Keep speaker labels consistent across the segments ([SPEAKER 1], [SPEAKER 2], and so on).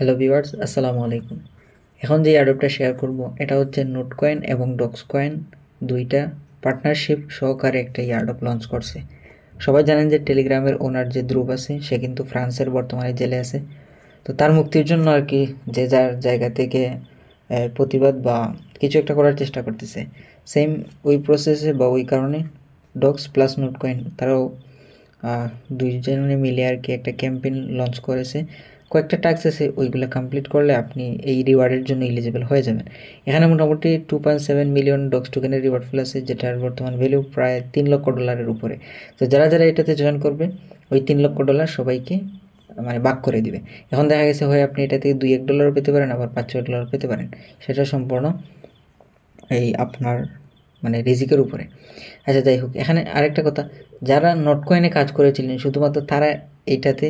[SPEAKER 1] hello viewers আসসালামু আলাইকুম এখন যে অ্যাডপটা শেয়ার করব এটা হচ্ছে নোট কয়েন এবং ডক্স কয়েন দুইটা পার্টনারশিপ সহকারে একটা ইয়ারডপ লঞ্চ করছে সবাই জানেন যে টেলিগ্রামের ওনার যে ধ্রুব আছে সে কিন্তু ফ্রান্সের বর্তমানে জেলে আছে তো তার মুক্তির জন্য আর কি যে যার জায়গা থেকে প্রতিবাদ বা কিছু একটা করার চেষ্টা করতেছে সেম ওই প্রসেসে বা ওই কারণে ডক্স প্লাস নোট কয়েন তারাও দুইজনে মিলে আর কি একটা ক্যাম্পেইন লঞ্চ করেছে কয়েকটা টাস্ক আছে ওইগুলো কমপ্লিট করলে আপনি এই রিওয়ার্ডের জন্য এলিজিবল হয়ে যাবেন এখানে মোটামুটি two point seven million dogs টুকেনের রিওয়ার্ড ফুল আছে যেটার বর্তমান ভ্যালু প্রায় তিন লক্ষ ডলারের উপরে তো যারা যারা এটাতে জয়েন করবে ওই তিন লক্ষ ডলার সবাইকে মানে বাক করে দিবে এখন দেখা গেছে হয় আপনি এটা থেকে দুই এক ডলারও পেতে পারেন আবার পাঁচ ছয় ডলার পেতে পারেন সেটা সম্পূর্ণ এই আপনার মানে রিজিকের উপরে আচ্ছা যাই হোক এখানে আরেকটা কথা যারা নট কয়েনে কাজ করেছিলেন শুধুমাত্র তারা এইটাতে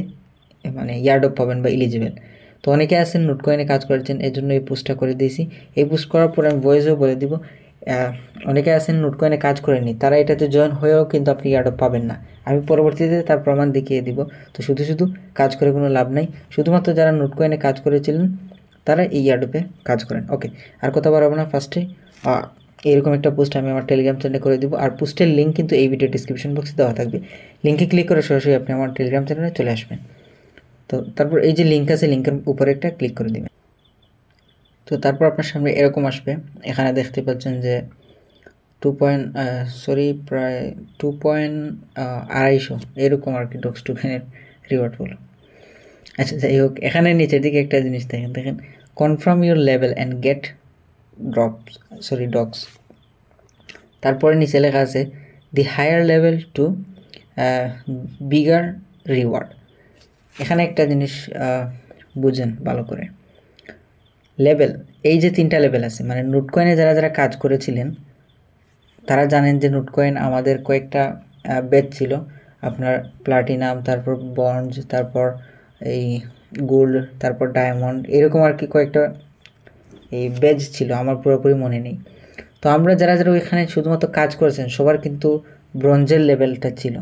[SPEAKER 1] মানে ইয়ার্ডপ পাবেন বা ইলিজিবেল তো অনেকে আছেন নোট কয়েনে কাজ করেছেন এই জন্য এই পোস্টটা করে দিয়েছি এই পোস্ট করার পরে আমি ভয়েসেও বলে দিব অনেকে আছেন নোট কয়েনে কাজ করেননি তারা এটাতে জয়েন হয়েও কিন্তু আপনি ইয়ার্ডপ পাবেন না আমি পরবর্তীতে তার প্রমাণ দেখিয়ে দিব তো শুধু শুধু কাজ করে কোনো লাভ নাই শুধুমাত্র যারা নোট কয়েনে কাজ করেছিলেন তারা এই ইয়ার্ডপে কাজ করেন ওকে আর কথা বলবো না ফার্স্টে এরকম একটা পোস্ট আমি আমার টেলিগ্রাম চ্যানেলে করে দিব আর পোস্টের লিঙ্ক কিন্তু এই ভিডিও ডিসক্রিপশন বক্সে দেওয়া থাকবে লিঙ্কে ক্লিক করে সরাসরি আপনি আমার টেলিগ্রাম চ্যানেলে চলে আসবেন তো তারপর এই যে লিঙ্ক আছে লিঙ্কের উপরে একটা ক্লিক করে দেবেন তো তারপর আপনার সামনে এরকম আসবে এখানে দেখতে পাচ্ছেন যে টু পয়েন্ট সরি প্রায় টু পয়েন্ট আড়াইশো এরকম আর কি ডক্স টোকেনের রিওয়ার্ডগুলো আচ্ছা যাই হোক এখানে নিচের দিকে একটা জিনিস দেখেন দেখেন confirm your level and get drops sorry dogs তারপরে নিচে লেখা আছে the higher level to bigger reward এখানে একটা জিনিস বুঝেন ভালো করে লেভেল এই যে তিনটা লেভেল আছে মানে নোটকয়েনে যারা যারা কাজ করেছিলেন তারা জানেন যে নোটকয়েন আমাদের কয়েকটা ব্যাচ ছিল আপনার প্লাটিনাম তারপর বঞ্জ তারপর এই গোল্ড তারপর ডায়মন্ড এরকম আর কি কয়েকটা এই ব্যাচ ছিল আমার পুরোপুরি মনে নেই তো আমরা যারা যারা ওইখানে শুধুমাত্র কাজ করেছেন সবার কিন্তু ব্রঞ্জের লেভেলটা ছিল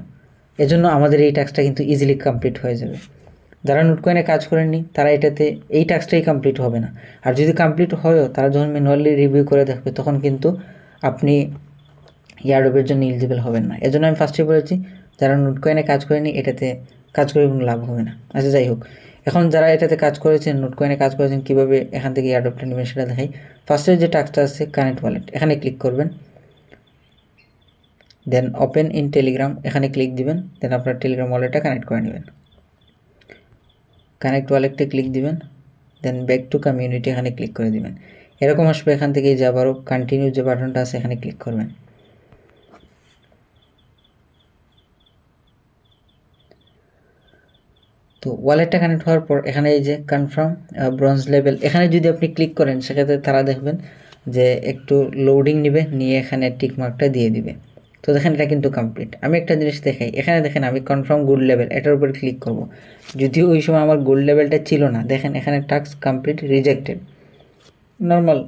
[SPEAKER 1] এজন্য আমাদের এই টাস্কটা কিন্তু ইজিলি কমপ্লিট হয়ে যাবে যারা নোটকয়েনে কাজ করেননি তারা এটাতে এই টাস্কটাই কমপ্লিট হবে না আর যদি কমপ্লিট হয়ও তারা যখন ম্যানুয়ালি রিভিউ করে দেখবে তখন কিন্তু আপনি ইয়ারডোবের জন্য ইলিজিবল হবেন না এজন্য আমি ফার্স্টে বলেছি যারা নোটকয়েনে কাজ করেনি এটাতে কাজ করে কোনো লাভ হবে না আচ্ছা যাই হোক এখন যারা এটাতে কাজ করেছেন নোটকয়েনে কাজ করেছেন কীভাবে এখান থেকে ইয়ারডোপটা নেবেন সেটা দেখাই ফার্স্টে যে টাস্কটা আছে কানেক্ট ওয়ালেট এখানে ক্লিক করবেন দেন ওপেন ইন টেলিগ্রাম এখানে ক্লিক দিবেন দেন আপনার টেলিগ্রাম ওয়ালেটটা কানেক্ট করে নেবেন কানেক্ট ওয়ালেটে ক্লিক দিবেন দেন ব্যাক টু কমিউনিটি এখানে ক্লিক করে দিবেন এরকম আসবে এখান থেকে যাবারও কন্টিনিউ যে বাটনটা আছে এখানে ক্লিক করবেন তো ওয়ালেটটা কানেক্ট হওয়ার পর এখানে এই যে কনফার্ম ব্রঞ্জ লেভেল এখানে যদি আপনি ক্লিক করেন সেক্ষেত্রে তারা দেখবেন যে একটু লোডিং নেবে নিয়ে এখানে টিক মার্কটা দিয়ে দিবে তো দেখেন এটা কিন্তু কমপ্লিট আমি একটা জিনিস দেখাই এখানে দেখেন আমি কনফার্ম গোল্ড লেভেল এটার উপর ক্লিক করব যদিও ওই সময় আমার গোল্ড লেভেলটা ছিল না দেখেন এখানে task complete rejected normal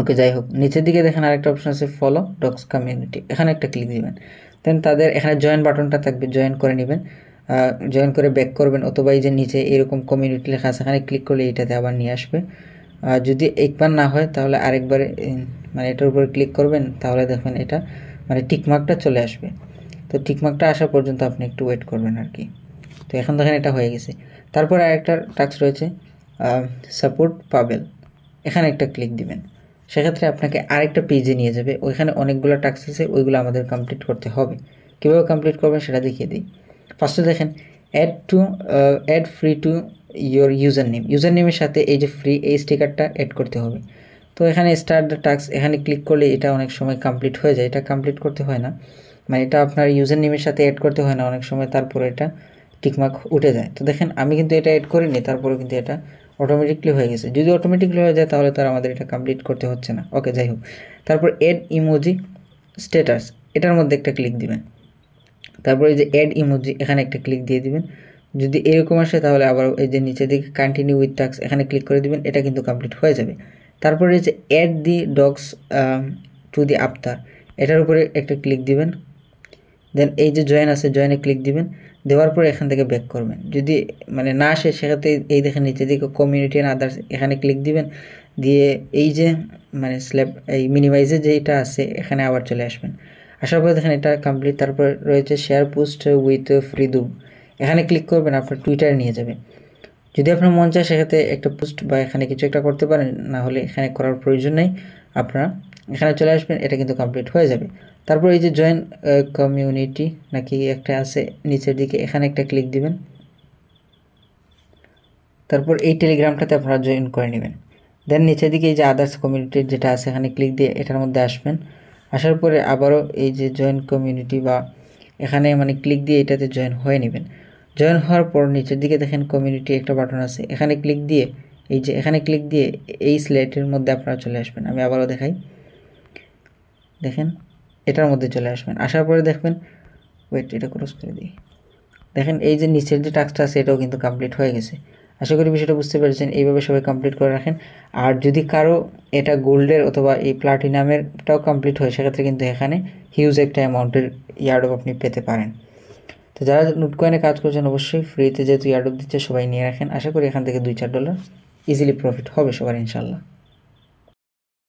[SPEAKER 1] okay যাই হোক নিচের দিকে দেখেন আরেকটা অপশন আছে ফলো ডক্স কমিউনিটি এখানে একটা ক্লিক দিবেন দেন তাদের এখানে জয়েন বাটনটা থাকবে জয়েন করে নেবেন জয়েন করে ব্যাক করবেন অথবা এই যে নিচে এরকম কমিউনিটি লেখা আছে এখানে ক্লিক করলে এটাতে আবার নিয়ে আসবে যদি একবার না হয় তাহলে আরেকবার মানে এটার উপর ক্লিক করবেন তাহলে দেখবেন এটা মানে টিকমার্কটা চলে আসবে তো টিকমার্কটা আসা পর্যন্ত আপনি একটু ওয়েট করবেন আর কি তো এখন দেখেন এটা হয়ে গেছে তারপর আরেকটা টাচ রয়েছে সাপোর্ট পাবেল এখানে একটা ক্লিক দিবেন সেক্ষেত্রে আপনাকে আরেকটা পেজে নিয়ে যাবে ওইখানে অনেকগুলো টাক্স আছে ওইগুলো আমাদের কমপ্লিট করতে হবে কীভাবে কমপ্লিট করবেন সেটা দেখিয়ে দিই ফার্স্টে দেখেন add to add free to your user name user নেমের সাথে এই যে ফ্রি এই স্টিকারটা অ্যাড করতে হবে তো এখানে স্টার্ট দ্য টাস্ক এখানে ক্লিক করলে এটা অনেক সময় কমপ্লিট হয়ে যায় এটা কমপ্লিট করতে হয় না মানে এটা আপনার ইউজার নেমের সাথে অ্যাড করতে হয় না অনেক সময় তারপরে এটা টিকমার্ক উঠে যায় তো দেখেন আমি কিন্তু এটা অ্যাড করিনি তারপরে কিন্তু এটা অটোমেটিকলি হয়ে গেছে যদি অটোমেটিকলি হয়ে যায় তাহলে তার আমাদের এটা কমপ্লিট করতে হচ্ছে না ওকে যাই হোক তারপর অ্যাড ইমোজি স্ট্যাটাস এটার মধ্যে একটা ক্লিক দিবেন তারপরে যে অ্যাড ইমোজি এখানে একটা ক্লিক দিয়ে দিবেন যদি এরকম আসে তাহলে আবার এই যে নিচে দিকে কন্টিনিউ উইথ টাস্ক এখানে ক্লিক করে দিবেন এটা কিন্তু কমপ্লিট হয়ে যাবে তারপরে যে add the dogs to the after এটার উপরে একটা ক্লিক দিবেন দেন এই যে জয়েন আছে জয়েনে ক্লিক দিবেন দেওয়ার পরে এখান থেকে ব্যাক করবেন যদি মানে না আসে সেক্ষেত্রে এই দেখেন নিচে দিকে কমিউনিটি অ্যান্ড আদার্স এখানে ক্লিক দিবেন দিয়ে এই যে মানে স্ল্যাব এই মিনিমাইজে যেটা আছে এখানে আবার চলে আসবেন আসার পরে দেখেন এটা কমপ্লিট তারপর রয়েছে শেয়ার পোস্ট উইথ ফ্রিদুম এখানে ক্লিক করবেন আপনার টুইটারে নিয়ে যাবেন যদি আপনার মন চায় সেক্ষেত্রে একটা পোস্ট বা এখানে কিছু একটা করতে পারেন না হলে এখানে করার প্রয়োজন নেই আপনারা এখানে চলে আসবেন এটা কিন্তু কমপ্লিট হয়ে যাবে তারপর এই যে জয়েন কমিউনিটি নাকি একটা আছে নিচের দিকে এখানে একটা ক্লিক দিবেন তারপর এই টেলিগ্রামটাতে আপনারা জয়েন করে নেবেন দেন নিচের দিকে এই যে আদার্স কমিউনিটির যেটা আছে এখানে ক্লিক দিয়ে এটার মধ্যে আসবেন আসার পরে আবারও এই যে জয়েন কমিউনিটি বা এখানে মানে ক্লিক দিয়ে এটাতে জয়েন হয়ে নেবেন জয়েন হওয়ার পর নিচের দিকে দেখেন কমিউনিটি একটা বাটন আছে এখানে ক্লিক দিয়ে এই যে এখানে ক্লিক দিয়ে এই স্লেটের মধ্যে আপনারা চলে আসবেন আমি আবারও দেখাই দেখেন এটার মধ্যে চলে আসবেন আসার পরে দেখবেন ওয়েট এটা ক্রস করে দিই দেখেন এই যে নিচের যে টাস্কটা আছে এটাও কিন্তু কমপ্লিট হয়ে গেছে আশা করি বিষয়টা বুঝতে পেরেছেন এইভাবে সবাই কমপ্লিট করে রাখেন আর যদি কারো এটা গোল্ডের অথবা এই প্লাটিনামেরটাও কমপ্লিট হয় সেক্ষেত্রে কিন্তু এখানে হিউজ একটা অ্যামাউন্টের ইয়ার্ডও আপনি পেতে পারেন তো যারা নোট কাজ করছেন অবশ্যই ফ্রিতে যেহেতু ইয়ারডপ দিচ্ছে সবাই নিয়ে রাখেন আশা করি এখান থেকে দুই চার ডলার ইজিলি প্রফিট হবে সবার ইনশাল্লাহ